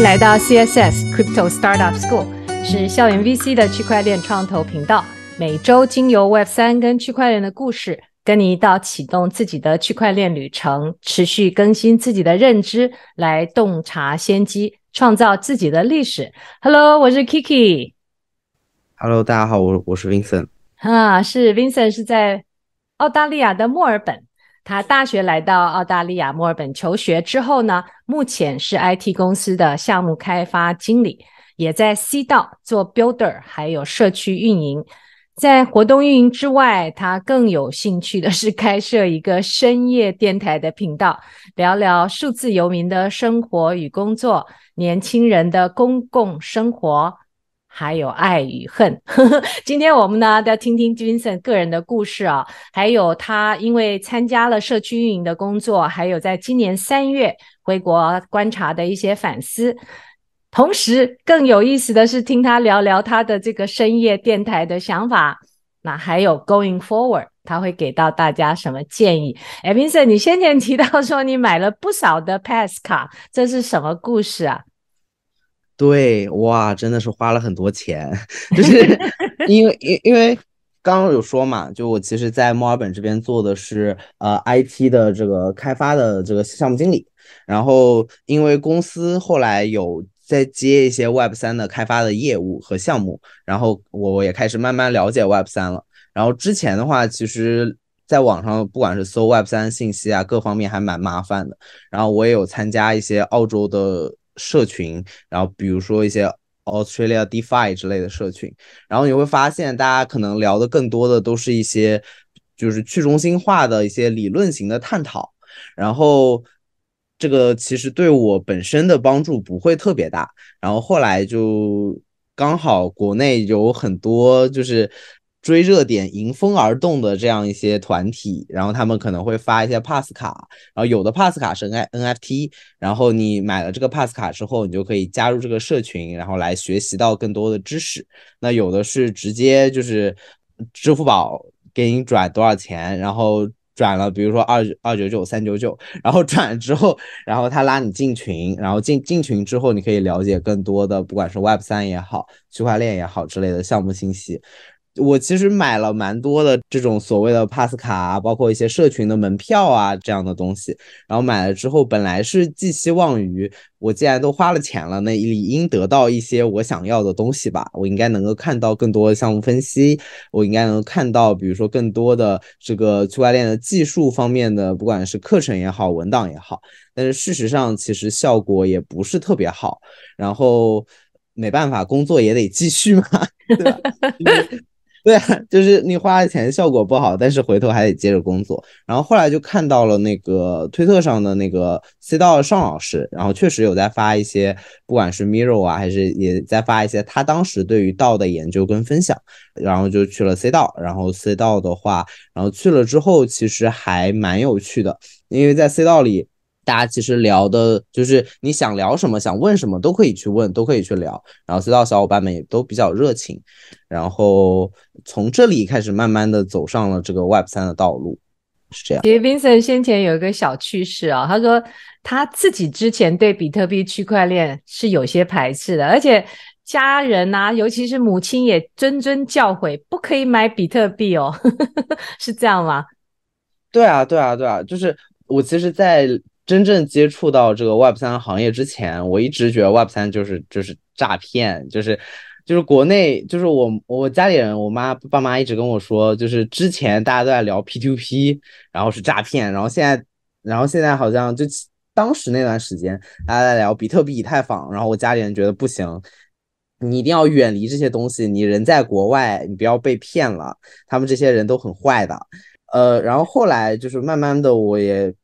欢迎来到 CSS Crypto Startup School，是校园 VC 的区块链创投频道。每周经由 Web 三跟区块链的故事，跟你一道启动自己的区块链旅程，持续更新自己的认知，来洞察先机，创造自己的历史。Hello，我是 Kiki。Hello，大家好，我我是 Vincent。啊，是 Vincent，是在澳大利亚的墨尔本。他大学来到澳大利亚墨尔本求学之后呢，目前是 IT 公司的项目开发经理，也在 C 道做 builder，还有社区运营。在活动运营之外，他更有兴趣的是开设一个深夜电台的频道，聊聊数字游民的生活与工作，年轻人的公共生活。还有爱与恨。今天我们呢，要听听 Vincent 个人的故事啊，还有他因为参加了社区运营的工作，还有在今年三月回国观察的一些反思。同时更有意思的是听他聊聊他的这个深夜电台的想法。那还有 Going Forward，他会给到大家什么建议？哎，Vincent，你先前提到说你买了不少的 Pass 卡，这是什么故事啊？对，哇，真的是花了很多钱，就是 因为，因因为刚刚有说嘛，就我其实，在墨尔本这边做的是呃，I T 的这个开发的这个项目经理，然后因为公司后来有在接一些 Web 三的开发的业务和项目，然后我也开始慢慢了解 Web 三了。然后之前的话，其实在网上不管是搜 Web 三信息啊，各方面还蛮麻烦的。然后我也有参加一些澳洲的。社群，然后比如说一些 Australia DeFi 之类的社群，然后你会发现大家可能聊的更多的都是一些就是去中心化的一些理论型的探讨，然后这个其实对我本身的帮助不会特别大，然后后来就刚好国内有很多就是。追热点、迎风而动的这样一些团体，然后他们可能会发一些 Pass 卡，然后有的 Pass 卡是 N NFT，然后你买了这个 Pass 卡之后，你就可以加入这个社群，然后来学习到更多的知识。那有的是直接就是支付宝给你转多少钱，然后转了，比如说二二九九、三九九，然后转了之后，然后他拉你进群，然后进进群之后，你可以了解更多的，不管是 Web 三也好，区块链也好之类的项目信息。我其实买了蛮多的这种所谓的 Pass 卡，包括一些社群的门票啊这样的东西。然后买了之后，本来是寄希望于我既然都花了钱了，那理应得到一些我想要的东西吧。我应该能够看到更多的项目分析，我应该能看到，比如说更多的这个区块链的技术方面的，不管是课程也好，文档也好。但是事实上，其实效果也不是特别好。然后没办法，工作也得继续嘛。对，就是你花了钱效果不好，但是回头还得接着工作。然后后来就看到了那个推特上的那个 C 道尚老师，然后确实有在发一些，不管是 Mirror 啊，还是也在发一些他当时对于道的研究跟分享。然后就去了 C 道，然后 C 道的话，然后去了之后其实还蛮有趣的，因为在 C 道里。大家其实聊的就是你想聊什么，想问什么都可以去问，都可以去聊。然后隧道小伙伴们也都比较热情，然后从这里开始，慢慢的走上了这个 Web 三的道路，是这样。杰 Vinson 先前有一个小趣事啊，他说他自己之前对比特币区块链是有些排斥的，而且家人啊，尤其是母亲也谆谆教诲，不可以买比特币哦，是这样吗？对啊，对啊，对啊，就是我其实，在真正接触到这个 Web 三行业之前，我一直觉得 Web 三就是就是诈骗，就是就是国内就是我我家里人我妈爸妈一直跟我说，就是之前大家都在聊 p to p 然后是诈骗，然后现在然后现在好像就当时那段时间大家在聊比特币以太坊，然后我家里人觉得不行，你一定要远离这些东西，你人在国外你不要被骗了，他们这些人都很坏的，呃，然后后来就是慢慢的我也。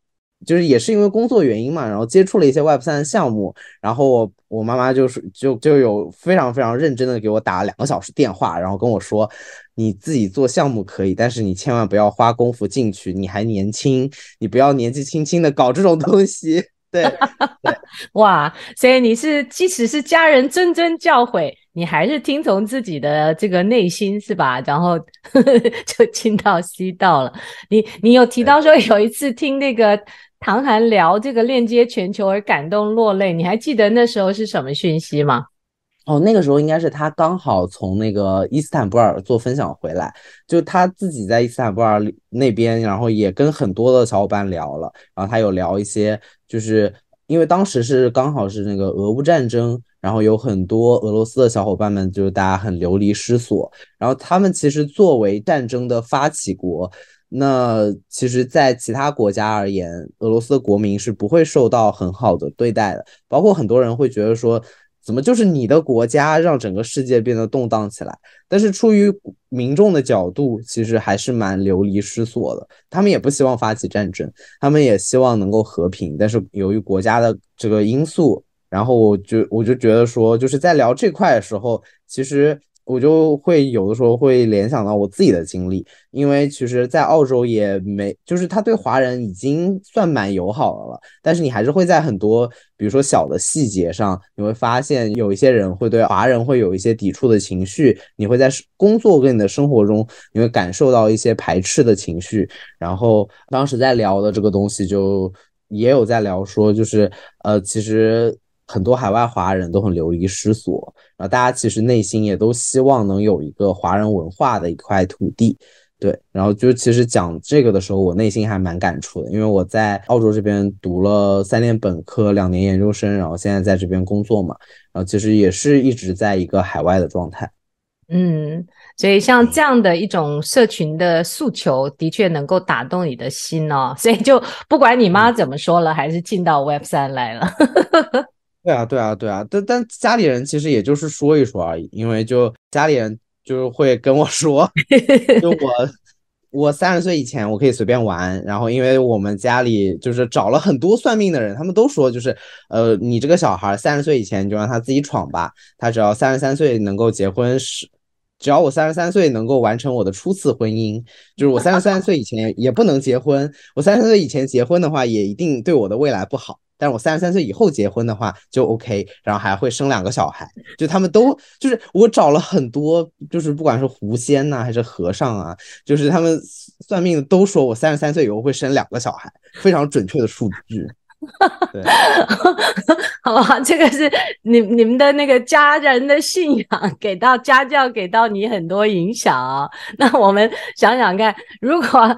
就是也是因为工作原因嘛，然后接触了一些 Web 三的项目，然后我我妈妈就是就就有非常非常认真的给我打了两个小时电话，然后跟我说，你自己做项目可以，但是你千万不要花功夫进去，你还年轻，你不要年纪轻轻的搞这种东西。对 哇，所以你是即使是家人谆谆教诲，你还是听从自己的这个内心是吧？然后 就听到西到了，你你有提到说有一次听那个。唐寒聊这个链接全球而感动落泪，你还记得那时候是什么讯息吗？哦，那个时候应该是他刚好从那个伊斯坦布尔做分享回来，就他自己在伊斯坦布尔那边，然后也跟很多的小伙伴聊了，然后他有聊一些，就是因为当时是刚好是那个俄乌战争，然后有很多俄罗斯的小伙伴们，就是大家很流离失所，然后他们其实作为战争的发起国。那其实，在其他国家而言，俄罗斯的国民是不会受到很好的对待的。包括很多人会觉得说，怎么就是你的国家让整个世界变得动荡起来？但是，出于民众的角度，其实还是蛮流离失所的。他们也不希望发起战争，他们也希望能够和平。但是，由于国家的这个因素，然后我就我就觉得说，就是在聊这块的时候，其实。我就会有的时候会联想到我自己的经历，因为其实，在澳洲也没，就是他对华人已经算蛮友好了，但是你还是会在很多，比如说小的细节上，你会发现有一些人会对华人会有一些抵触的情绪，你会在工作跟你的生活中，你会感受到一些排斥的情绪。然后当时在聊的这个东西，就也有在聊说，就是呃，其实。很多海外华人都很流离失所，然后大家其实内心也都希望能有一个华人文化的一块土地，对。然后就其实讲这个的时候，我内心还蛮感触的，因为我在澳洲这边读了三年本科，两年研究生，然后现在在这边工作嘛，然后其实也是一直在一个海外的状态。嗯，所以像这样的一种社群的诉求，的确能够打动你的心哦。所以就不管你妈怎么说了，还是进到 Web 三来了。对啊，对啊，对啊，但但家里人其实也就是说一说而已，因为就家里人就是会跟我说，就我我三十岁以前我可以随便玩，然后因为我们家里就是找了很多算命的人，他们都说就是呃你这个小孩三十岁以前你就让他自己闯吧，他只要三十三岁能够结婚是，只要我三十三岁能够完成我的初次婚姻，就是我三十三岁以前也不能结婚，我三十岁以前结婚的话也一定对我的未来不好。但我三十三岁以后结婚的话就 OK，然后还会生两个小孩，就他们都就是我找了很多，就是不管是狐仙呐还是和尚啊，就是他们算命的都说我三十三岁以后会生两个小孩，非常准确的数据。哈，好吧，这个是你你们的那个家人的信仰给到家教给到你很多影响。那我们想想看，如果。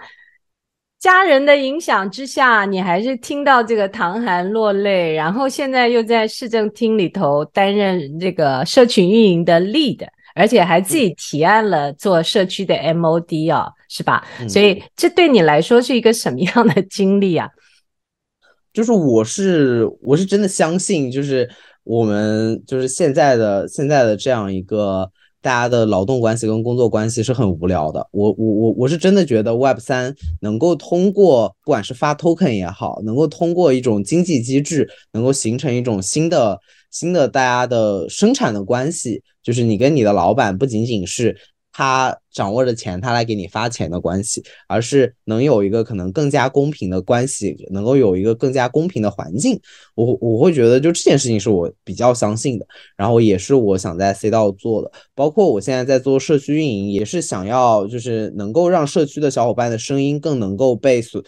家人的影响之下，你还是听到这个唐寒落泪，然后现在又在市政厅里头担任这个社群运营的 leader，而且还自己提案了做社区的 mod 啊，是吧？所以这对你来说是一个什么样的经历啊？就是我是我是真的相信，就是我们就是现在的现在的这样一个。大家的劳动关系跟工作关系是很无聊的。我我我我是真的觉得 Web 三能够通过，不管是发 token 也好，能够通过一种经济机制，能够形成一种新的新的大家的生产的关系，就是你跟你的老板不仅仅是。他掌握着钱，他来给你发钱的关系，而是能有一个可能更加公平的关系，能够有一个更加公平的环境。我我会觉得，就这件事情是我比较相信的，然后也是我想在 C 道做的。包括我现在在做社区运营，也是想要就是能够让社区的小伙伴的声音更能够被所。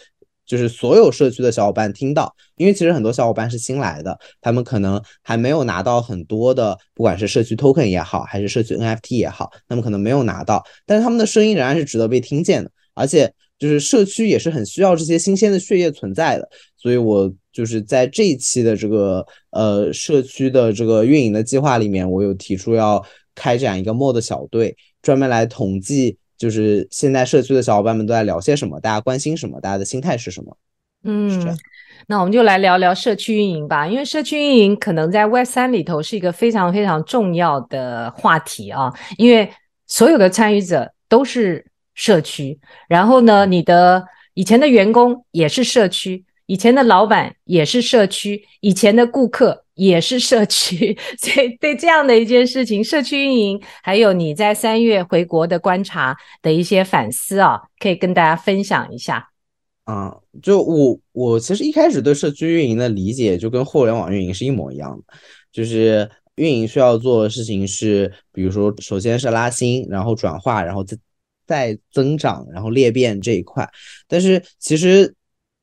就是所有社区的小伙伴听到，因为其实很多小伙伴是新来的，他们可能还没有拿到很多的，不管是社区 token 也好，还是社区 NFT 也好，那么可能没有拿到，但是他们的声音仍然是值得被听见的，而且就是社区也是很需要这些新鲜的血液存在的，所以我就是在这一期的这个呃社区的这个运营的计划里面，我有提出要开展一个 mod 小队，专门来统计。就是现在社区的小伙伴们都在聊些什么？大家关心什么？大家的心态是什么？嗯，那我们就来聊聊社区运营吧，因为社区运营可能在 Y 三里头是一个非常非常重要的话题啊。因为所有的参与者都是社区，然后呢，你的以前的员工也是社区，以前的老板也是社区，以前的顾客。也是社区，所以对这样的一件事情，社区运营，还有你在三月回国的观察的一些反思啊，可以跟大家分享一下。嗯，就我我其实一开始对社区运营的理解就跟互联网运营是一模一样的，就是运营需要做的事情是，比如说首先是拉新，然后转化，然后再再增长，然后裂变这一块。但是其实。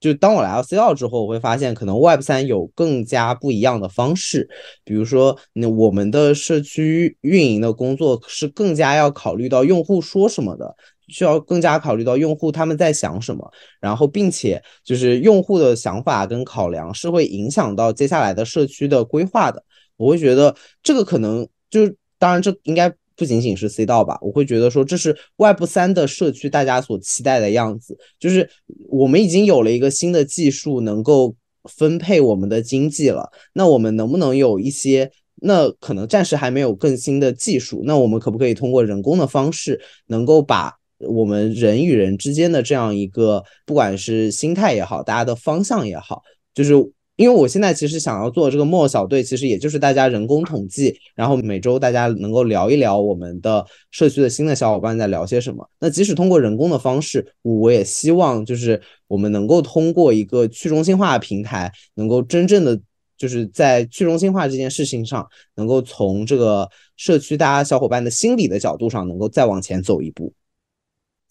就当我来到 C 二之后，我会发现可能 Web 三有更加不一样的方式，比如说，那我们的社区运营的工作是更加要考虑到用户说什么的，需要更加考虑到用户他们在想什么，然后并且就是用户的想法跟考量是会影响到接下来的社区的规划的。我会觉得这个可能就当然这应该。不仅仅是 C 道吧，我会觉得说这是 Web 三的社区大家所期待的样子，就是我们已经有了一个新的技术能够分配我们的经济了，那我们能不能有一些？那可能暂时还没有更新的技术，那我们可不可以通过人工的方式，能够把我们人与人之间的这样一个，不管是心态也好，大家的方向也好，就是。因为我现在其实想要做这个莫小队，其实也就是大家人工统计，然后每周大家能够聊一聊我们的社区的新的小伙伴在聊些什么。那即使通过人工的方式，我也希望就是我们能够通过一个去中心化平台，能够真正的就是在去中心化这件事情上，能够从这个社区大家小伙伴的心理的角度上，能够再往前走一步。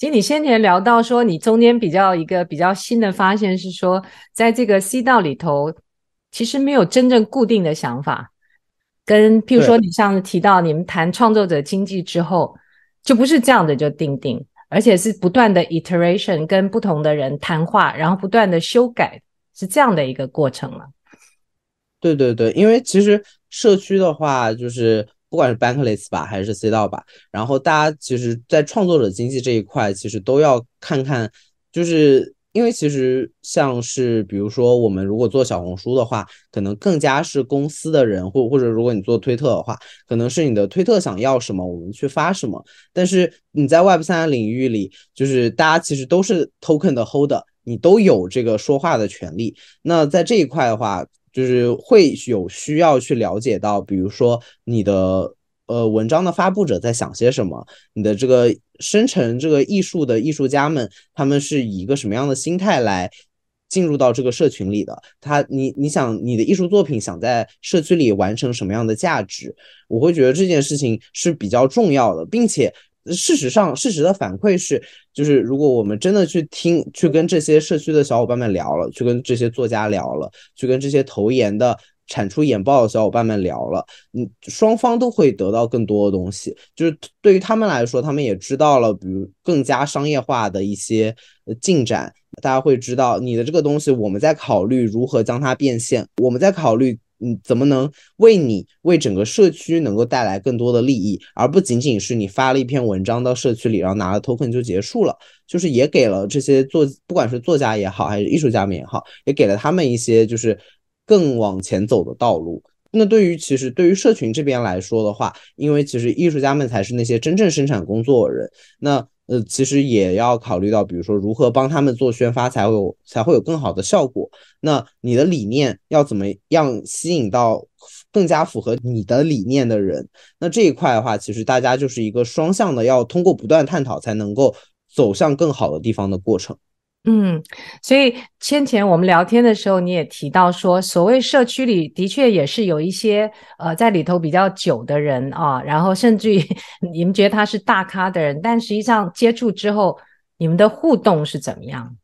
其实你先前聊到说，你中间比较一个比较新的发现是说，在这个 C 道里头，其实没有真正固定的想法。跟，譬如说你上次提到你们谈创作者经济之后，就不是这样的就定定，而且是不断的 iteration，跟不同的人谈话，然后不断的修改，是这样的一个过程了。对对对，因为其实社区的话，就是。不管是 Bankless 吧，还是 C 道吧，然后大家其实，在创作者经济这一块，其实都要看看，就是因为其实像是比如说，我们如果做小红书的话，可能更加是公司的人或或者如果你做推特的话，可能是你的推特想要什么，我们去发什么。但是你在 Web 三领域里，就是大家其实都是 Token 的 Hold，你都有这个说话的权利。那在这一块的话，就是会有需要去了解到，比如说你的呃文章的发布者在想些什么，你的这个生成这个艺术的艺术家们，他们是以一个什么样的心态来进入到这个社群里的？他，你你想你的艺术作品想在社区里完成什么样的价值？我会觉得这件事情是比较重要的，并且。事实上，事实的反馈是，就是如果我们真的去听、去跟这些社区的小伙伴们聊了，去跟这些作家聊了，去跟这些投研的产出研报的小伙伴们聊了，嗯，双方都会得到更多的东西。就是对于他们来说，他们也知道了，比如更加商业化的一些进展，大家会知道你的这个东西，我们在考虑如何将它变现，我们在考虑。嗯，怎么能为你为整个社区能够带来更多的利益，而不仅仅是你发了一篇文章到社区里，然后拿了 token 就结束了，就是也给了这些作不管是作家也好，还是艺术家们也好，也给了他们一些就是更往前走的道路。那对于其实对于社群这边来说的话，因为其实艺术家们才是那些真正生产工作的人，那。呃，其实也要考虑到，比如说如何帮他们做宣发，才会有才会有更好的效果。那你的理念要怎么样吸引到更加符合你的理念的人？那这一块的话，其实大家就是一个双向的，要通过不断探讨才能够走向更好的地方的过程。嗯，所以先前我们聊天的时候，你也提到说，所谓社区里的确也是有一些呃在里头比较久的人啊，然后甚至于 你们觉得他是大咖的人，但实际上接触之后，你们的互动是怎么样？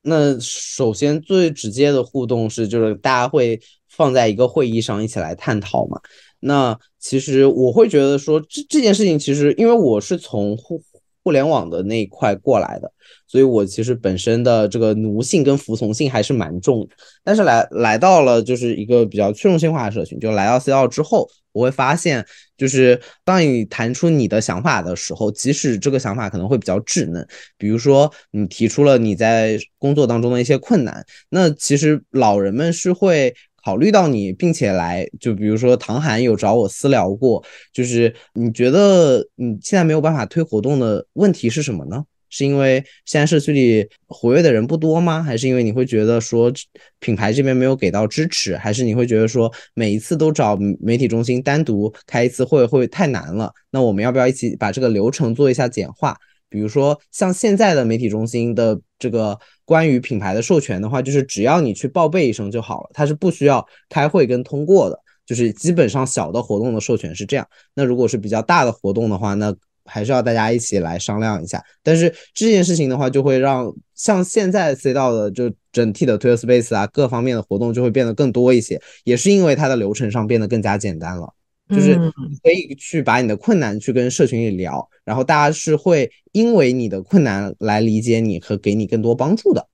那首先最直接的互动是，就是大家会放在一个会议上一起来探讨嘛。那其实我会觉得说，这这件事情其实，因为我是从互。互联网的那一块过来的，所以我其实本身的这个奴性跟服从性还是蛮重。但是来来到了就是一个比较去中心化的社群，就来到 C 二之后，我会发现，就是当你谈出你的想法的时候，即使这个想法可能会比较稚嫩，比如说你提出了你在工作当中的一些困难，那其实老人们是会。考虑到你，并且来，就比如说唐寒有找我私聊过，就是你觉得你现在没有办法推活动的问题是什么呢？是因为现在社区里活跃的人不多吗？还是因为你会觉得说品牌这边没有给到支持？还是你会觉得说每一次都找媒体中心单独开一次会会太难了？那我们要不要一起把这个流程做一下简化？比如说像现在的媒体中心的这个。关于品牌的授权的话，就是只要你去报备一声就好了，它是不需要开会跟通过的，就是基本上小的活动的授权是这样。那如果是比较大的活动的话，那还是要大家一起来商量一下。但是这件事情的话，就会让像现在 C 道的就整体的 Twitter Space 啊各方面的活动就会变得更多一些，也是因为它的流程上变得更加简单了。就是你可以去把你的困难去跟社群里聊，然后大家是会因为你的困难来理解你和给你更多帮助的。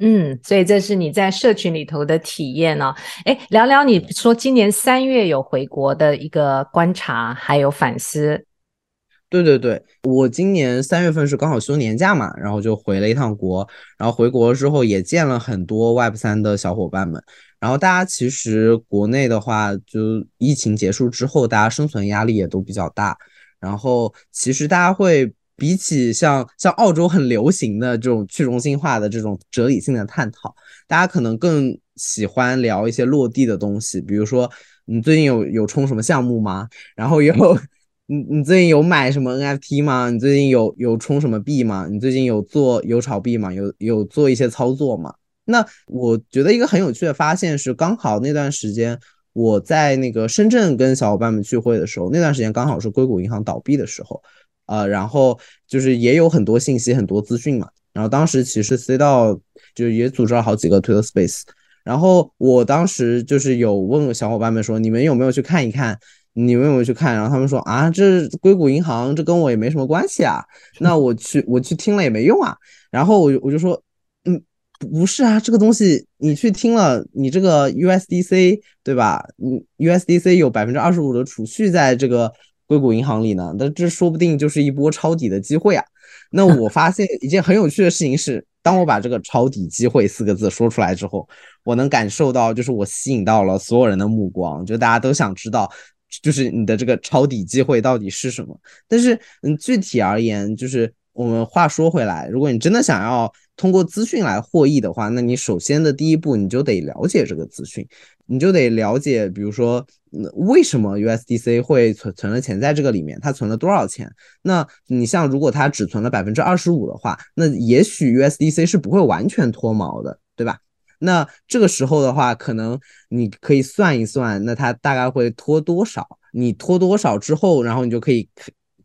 嗯，所以这是你在社群里头的体验呢。哎，聊聊你说今年三月有回国的一个观察还有反思。对对对，我今年三月份是刚好休年假嘛，然后就回了一趟国，然后回国之后也见了很多 Web 三的小伙伴们。然后大家其实国内的话，就疫情结束之后，大家生存压力也都比较大。然后其实大家会比起像像澳洲很流行的这种去中心化的这种哲理性的探讨，大家可能更喜欢聊一些落地的东西，比如说你最近有有冲什么项目吗？然后有。你你最近有买什么 NFT 吗？你最近有有充什么币吗？你最近有做有炒币吗？有有做一些操作吗？那我觉得一个很有趣的发现是，刚好那段时间我在那个深圳跟小伙伴们聚会的时候，那段时间刚好是硅谷银行倒闭的时候，呃，然后就是也有很多信息很多资讯嘛。然后当时其实 C 到就是也组织了好几个 Twitter Space，然后我当时就是有问小伙伴们说，你们有没有去看一看？你问我去看，然后他们说啊，这硅谷银行这跟我也没什么关系啊。那我去我去听了也没用啊。然后我我就说，嗯，不是啊，这个东西你去听了，你这个 USDC 对吧？你 USDC 有百分之二十五的储蓄在这个硅谷银行里呢。那这说不定就是一波抄底的机会啊。那我发现一件很有趣的事情是，当我把这个抄底机会四个字说出来之后，我能感受到就是我吸引到了所有人的目光，就大家都想知道。就是你的这个抄底机会到底是什么？但是，嗯，具体而言，就是我们话说回来，如果你真的想要通过资讯来获益的话，那你首先的第一步你就得了解这个资讯，你就得了解，比如说，为什么 USDC 会存存了钱在这个里面，它存了多少钱？那你像如果它只存了百分之二十五的话，那也许 USDC 是不会完全脱锚的，对吧？那这个时候的话，可能你可以算一算，那它大概会拖多少？你拖多少之后，然后你就可以，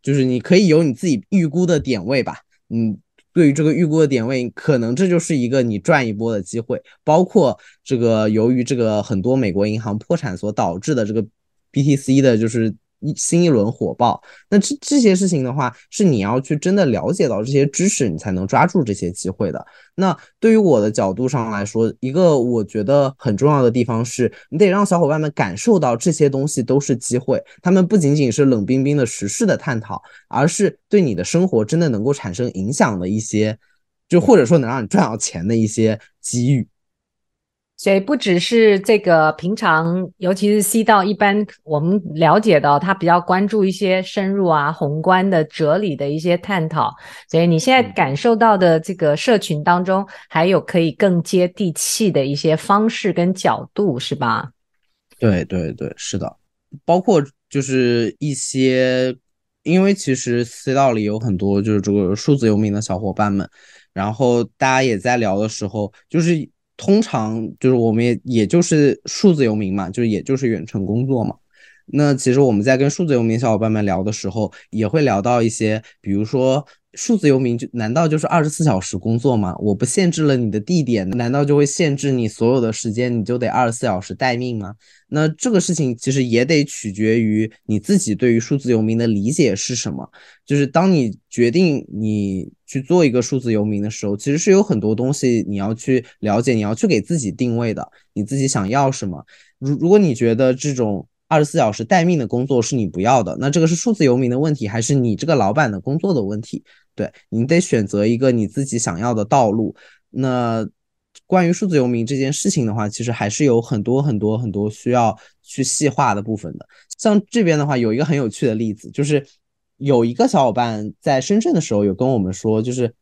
就是你可以有你自己预估的点位吧。嗯，对于这个预估的点位，可能这就是一个你赚一波的机会。包括这个，由于这个很多美国银行破产所导致的这个 BTC 的就是。新一轮火爆，那这这些事情的话，是你要去真的了解到这些知识，你才能抓住这些机会的。那对于我的角度上来说，一个我觉得很重要的地方是，你得让小伙伴们感受到这些东西都是机会，他们不仅仅是冷冰冰的时事的探讨，而是对你的生活真的能够产生影响的一些，就或者说能让你赚到钱的一些机遇。所以不只是这个平常，尤其是 C 道，一般我们了解到他比较关注一些深入啊、宏观的哲理的一些探讨。所以你现在感受到的这个社群当中，还有可以更接地气的一些方式跟角度，是吧？对对对，是的，包括就是一些，因为其实 C 道里有很多就是这个数字游民的小伙伴们，然后大家也在聊的时候，就是。通常就是我们也也就是数字游民嘛，就是也就是远程工作嘛。那其实我们在跟数字游民小伙伴们聊的时候，也会聊到一些，比如说。数字游民就难道就是二十四小时工作吗？我不限制了你的地点，难道就会限制你所有的时间？你就得二十四小时待命吗？那这个事情其实也得取决于你自己对于数字游民的理解是什么。就是当你决定你去做一个数字游民的时候，其实是有很多东西你要去了解，你要去给自己定位的。你自己想要什么？如如果你觉得这种。二十四小时待命的工作是你不要的，那这个是数字游民的问题，还是你这个老板的工作的问题？对你得选择一个你自己想要的道路。那关于数字游民这件事情的话，其实还是有很多很多很多需要去细化的部分的。像这边的话，有一个很有趣的例子，就是有一个小伙伴在深圳的时候有跟我们说，就是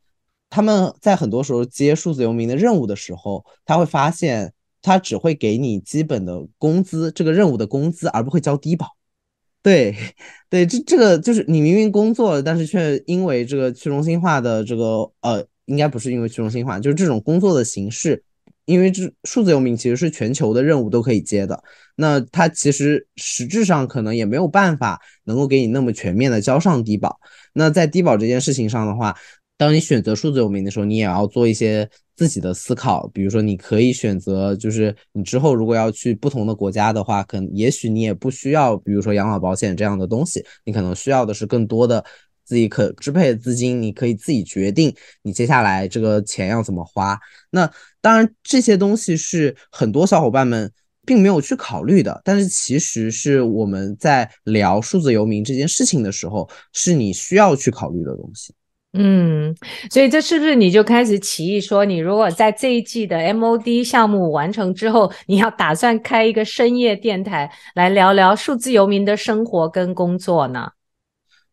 他们在很多时候接数字游民的任务的时候，他会发现。他只会给你基本的工资，这个任务的工资，而不会交低保。对，对，这这个就是你明明工作，但是却因为这个去中心化的这个，呃，应该不是因为去中心化，就是这种工作的形式，因为这数字游民其实是全球的任务都可以接的，那他其实实质上可能也没有办法能够给你那么全面的交上低保。那在低保这件事情上的话，当你选择数字游民的时候，你也要做一些自己的思考。比如说，你可以选择，就是你之后如果要去不同的国家的话，可能也许你也不需要，比如说养老保险这样的东西。你可能需要的是更多的自己可支配的资金，你可以自己决定你接下来这个钱要怎么花。那当然，这些东西是很多小伙伴们并没有去考虑的，但是其实是我们在聊数字游民这件事情的时候，是你需要去考虑的东西。嗯，所以这是不是你就开始起义说，你如果在这一季的 MOD 项目完成之后，你要打算开一个深夜电台来聊聊数字游民的生活跟工作呢？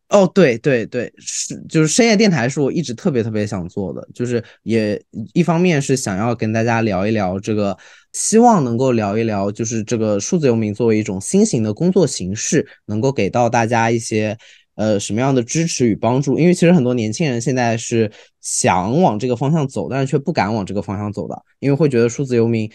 哦，对对对，是就是深夜电台是我一直特别特别想做的，就是也一方面是想要跟大家聊一聊这个，希望能够聊一聊，就是这个数字游民作为一种新型的工作形式，能够给到大家一些。呃，什么样的支持与帮助？因为其实很多年轻人现在是想往这个方向走，但是却不敢往这个方向走的，因为会觉得数字游民，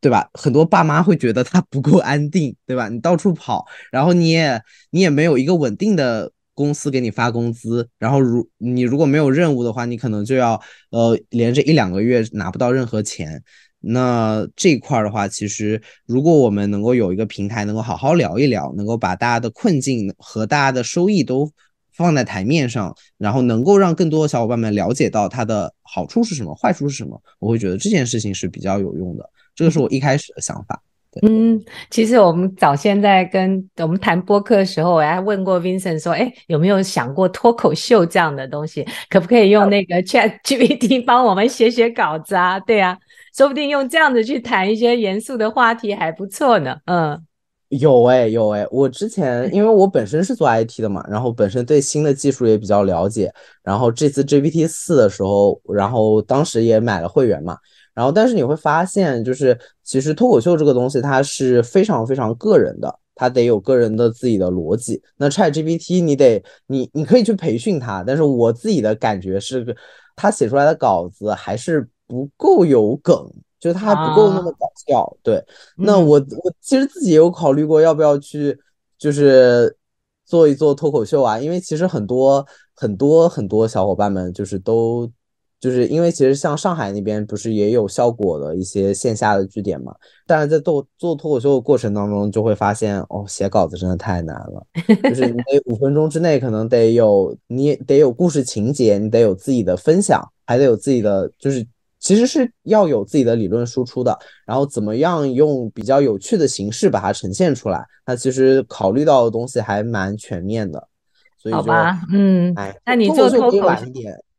对吧？很多爸妈会觉得他不够安定，对吧？你到处跑，然后你也你也没有一个稳定的公司给你发工资，然后如你如果没有任务的话，你可能就要呃连着一两个月拿不到任何钱。那这块儿的话，其实如果我们能够有一个平台，能够好好聊一聊，能够把大家的困境和大家的收益都放在台面上，然后能够让更多的小伙伴们了解到它的好处是什么、坏处是什么，我会觉得这件事情是比较有用的。这个是我一开始的想法。嗯，其实我们早先在跟我们谈播客的时候，我还问过 Vincent 说，哎，有没有想过脱口秀这样的东西，可不可以用那个 ChatGPT 帮我们写写稿子啊？对啊。说不定用这样子去谈一些严肃的话题还不错呢。嗯，有哎有哎，我之前 因为我本身是做 IT 的嘛，然后本身对新的技术也比较了解，然后这次 GPT 四的时候，然后当时也买了会员嘛，然后但是你会发现，就是其实脱口秀这个东西，它是非常非常个人的，它得有个人的自己的逻辑。那 ChatGPT 你得你你可以去培训它，但是我自己的感觉是，它写出来的稿子还是。不够有梗，就是它还不够那么搞笑。对，那我我其实自己也有考虑过要不要去，就是做一做脱口秀啊。因为其实很多很多很多小伙伴们就是都就是因为其实像上海那边不是也有效果的一些线下的据点嘛。但是在做做脱口秀的过程当中，就会发现哦，写稿子真的太难了，就是你得五分钟之内可能得有你得有故事情节，你得有自己的分享，还得有自己的就是。其实是要有自己的理论输出的，然后怎么样用比较有趣的形式把它呈现出来？那其实考虑到的东西还蛮全面的，所以就，嗯，哎，那你做脱口，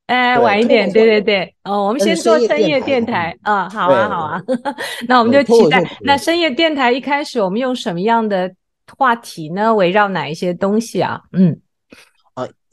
哎，晚一点，对对对，哦，我们先做深夜电台 啊，好啊好啊，那我们就期待那深夜电台一开始我们用什么样的话题呢？围绕哪一些东西啊？嗯。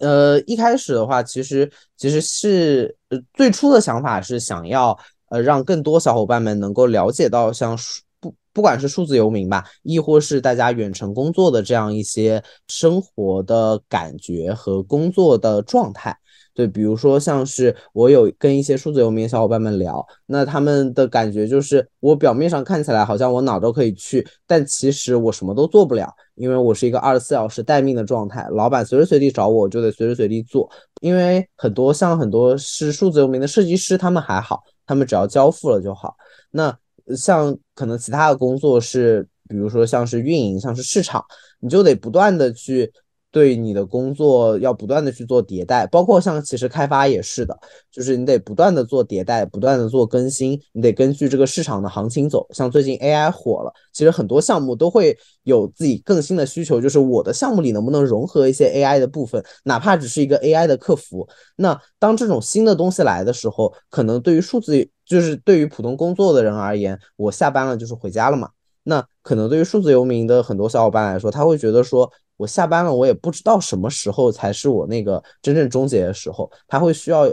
呃，一开始的话，其实其实是呃，最初的想法是想要呃，让更多小伙伴们能够了解到，像数不不管是数字游民吧，亦或是大家远程工作的这样一些生活的感觉和工作的状态。对，比如说像是我有跟一些数字游民小伙伴们聊，那他们的感觉就是，我表面上看起来好像我哪都可以去，但其实我什么都做不了，因为我是一个二十四小时待命的状态，老板随时随地找我，我就得随时随地做。因为很多像很多是数字游民的设计师，他们还好，他们只要交付了就好。那像可能其他的工作是，比如说像是运营，像是市场，你就得不断的去。对你的工作要不断的去做迭代，包括像其实开发也是的，就是你得不断的做迭代，不断的做更新，你得根据这个市场的行情走。像最近 AI 火了，其实很多项目都会有自己更新的需求，就是我的项目里能不能融合一些 AI 的部分，哪怕只是一个 AI 的客服。那当这种新的东西来的时候，可能对于数字，就是对于普通工作的人而言，我下班了就是回家了嘛。那可能对于数字游民的很多小伙伴来说，他会觉得说。我下班了，我也不知道什么时候才是我那个真正终结的时候。他会需要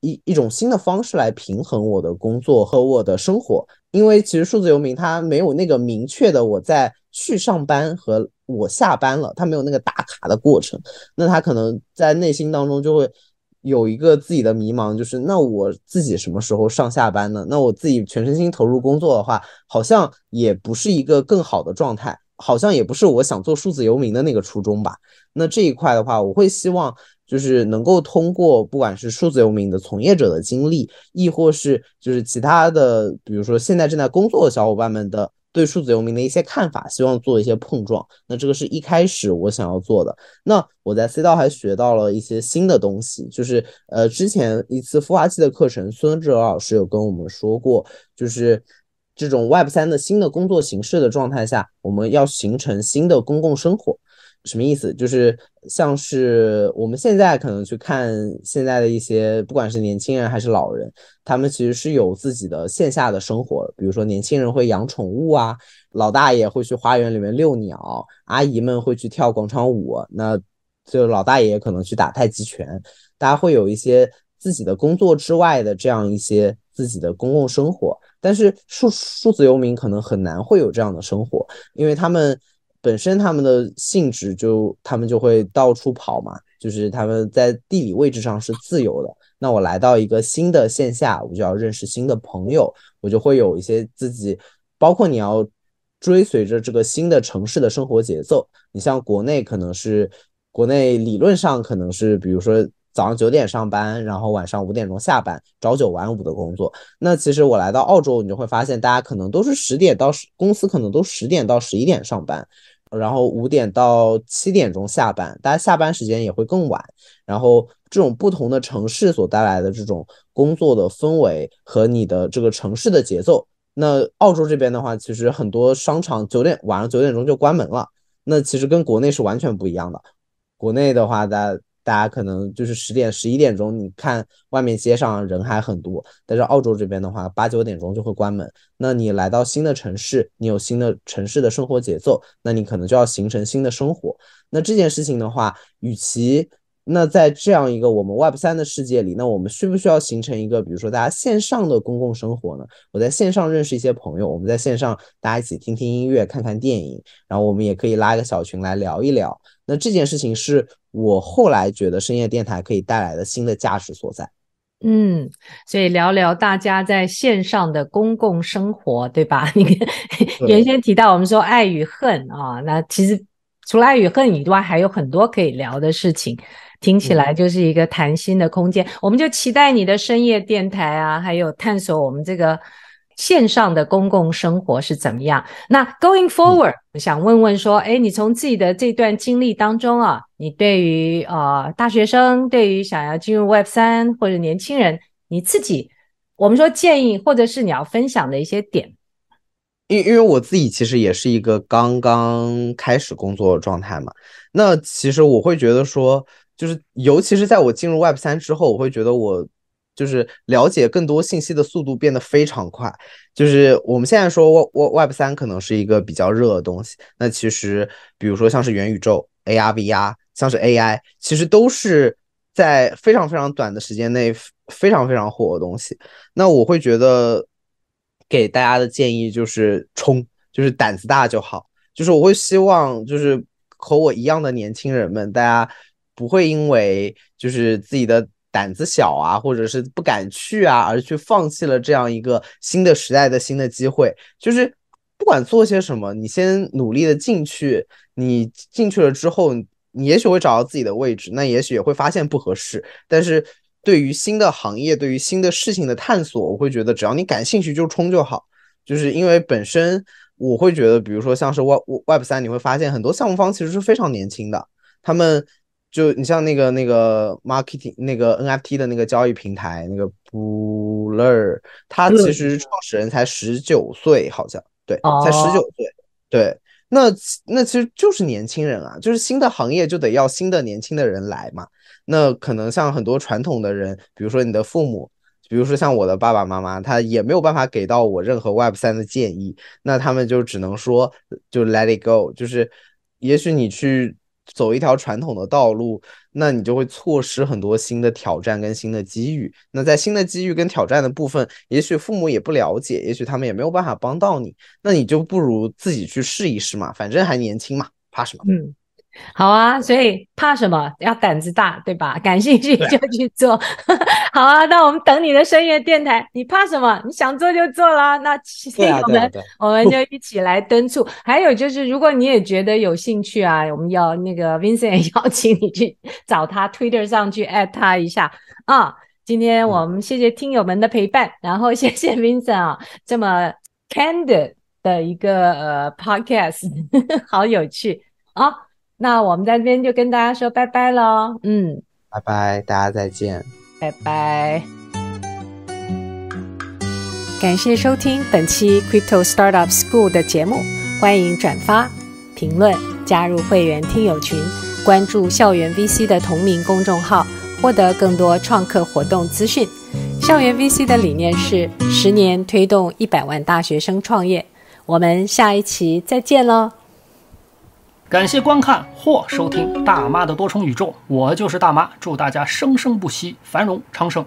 一一种新的方式来平衡我的工作和我的生活，因为其实数字游民他没有那个明确的我在去上班和我下班了，他没有那个打卡的过程。那他可能在内心当中就会有一个自己的迷茫，就是那我自己什么时候上下班呢？那我自己全身心投入工作的话，好像也不是一个更好的状态。好像也不是我想做数字游民的那个初衷吧。那这一块的话，我会希望就是能够通过不管是数字游民的从业者的经历，亦或是就是其他的，比如说现在正在工作的小伙伴们的对数字游民的一些看法，希望做一些碰撞。那这个是一开始我想要做的。那我在 C 道还学到了一些新的东西，就是呃，之前一次孵化器的课程，孙哲老师有跟我们说过，就是。这种 Web 三的新的工作形式的状态下，我们要形成新的公共生活，什么意思？就是像是我们现在可能去看现在的一些，不管是年轻人还是老人，他们其实是有自己的线下的生活。比如说年轻人会养宠物啊，老大爷会去花园里面遛鸟，阿姨们会去跳广场舞，那就老大爷可能去打太极拳，大家会有一些自己的工作之外的这样一些。自己的公共生活，但是数数字游民可能很难会有这样的生活，因为他们本身他们的性质就他们就会到处跑嘛，就是他们在地理位置上是自由的。那我来到一个新的线下，我就要认识新的朋友，我就会有一些自己，包括你要追随着这个新的城市的生活节奏。你像国内可能是国内理论上可能是，比如说。早上九点上班，然后晚上五点钟下班，朝九晚五的工作。那其实我来到澳洲，你就会发现，大家可能都是十点到十，公司可能都十点到十一点上班，然后五点到七点钟下班，大家下班时间也会更晚。然后这种不同的城市所带来的这种工作的氛围和你的这个城市的节奏，那澳洲这边的话，其实很多商场九点晚上九点钟就关门了，那其实跟国内是完全不一样的。国内的话，大。家大家可能就是十点十一点钟，你看外面街上人还很多，但是澳洲这边的话，八九点钟就会关门。那你来到新的城市，你有新的城市的生活节奏，那你可能就要形成新的生活。那这件事情的话，与其那在这样一个我们 Web 三的世界里，那我们需不需要形成一个，比如说大家线上的公共生活呢？我在线上认识一些朋友，我们在线上大家一起听听音乐，看看电影，然后我们也可以拉一个小群来聊一聊。那这件事情是我后来觉得深夜电台可以带来的新的价值所在。嗯，所以聊聊大家在线上的公共生活，对吧？你原先提到我们说爱与恨啊，那其实除了爱与恨以外，还有很多可以聊的事情。听起来就是一个谈心的空间，我们就期待你的深夜电台啊，还有探索我们这个。线上的公共生活是怎么样？那 going forward，想问问说，哎，你从自己的这段经历当中啊，你对于呃大学生，对于想要进入 Web 三或者年轻人，你自己我们说建议或者是你要分享的一些点，因因为我自己其实也是一个刚刚开始工作状态嘛，那其实我会觉得说，就是尤其是在我进入 Web 三之后，我会觉得我。就是了解更多信息的速度变得非常快，就是我们现在说，我我 Web 三可能是一个比较热的东西。那其实，比如说像是元宇宙、AR、VR，像是 AI，其实都是在非常非常短的时间内非常非常火的东西。那我会觉得给大家的建议就是冲，就是胆子大就好。就是我会希望，就是和我一样的年轻人们，大家不会因为就是自己的。胆子小啊，或者是不敢去啊，而去放弃了这样一个新的时代的新的机会，就是不管做些什么，你先努力的进去，你进去了之后，你也许会找到自己的位置，那也许也会发现不合适。但是对于新的行业，对于新的事情的探索，我会觉得只要你感兴趣就冲就好。就是因为本身我会觉得，比如说像是 web web 三，你会发现很多项目方其实是非常年轻的，他们。就你像那个那个 marketing 那个 NFT 的那个交易平台，那个 Blur，他其实创始人才十九岁，好像对，才十九岁。对，那那其实就是年轻人啊，就是新的行业就得要新的年轻的人来嘛。那可能像很多传统的人，比如说你的父母，比如说像我的爸爸妈妈，他也没有办法给到我任何 Web 三的建议，那他们就只能说就 Let it go，就是也许你去。走一条传统的道路，那你就会错失很多新的挑战跟新的机遇。那在新的机遇跟挑战的部分，也许父母也不了解，也许他们也没有办法帮到你。那你就不如自己去试一试嘛，反正还年轻嘛，怕什么？嗯。好啊，所以怕什么？要胆子大，对吧？感兴趣就去做。好啊，那我们等你的深夜电台。你怕什么？你想做就做啦。那听友们，我们就一起来敦促。还有就是，如果你也觉得有兴趣啊，我们要那个 Vincent 邀请你去找他，Twitter 上去 at 他一下啊。今天我们谢谢听友们的陪伴，然后谢谢 Vincent 啊，这么 candid 的一个呃 podcast，好有趣啊。那我们在这边就跟大家说拜拜喽，嗯，拜拜，大家再见，拜拜。感谢收听本期 Crypto Startup School 的节目，欢迎转发、评论、加入会员听友群，关注校园 VC 的同名公众号，获得更多创客活动资讯。校园 VC 的理念是十年推动一百万大学生创业。我们下一期再见喽。感谢观看或收听《大妈的多重宇宙》，我就是大妈，祝大家生生不息，繁荣昌盛。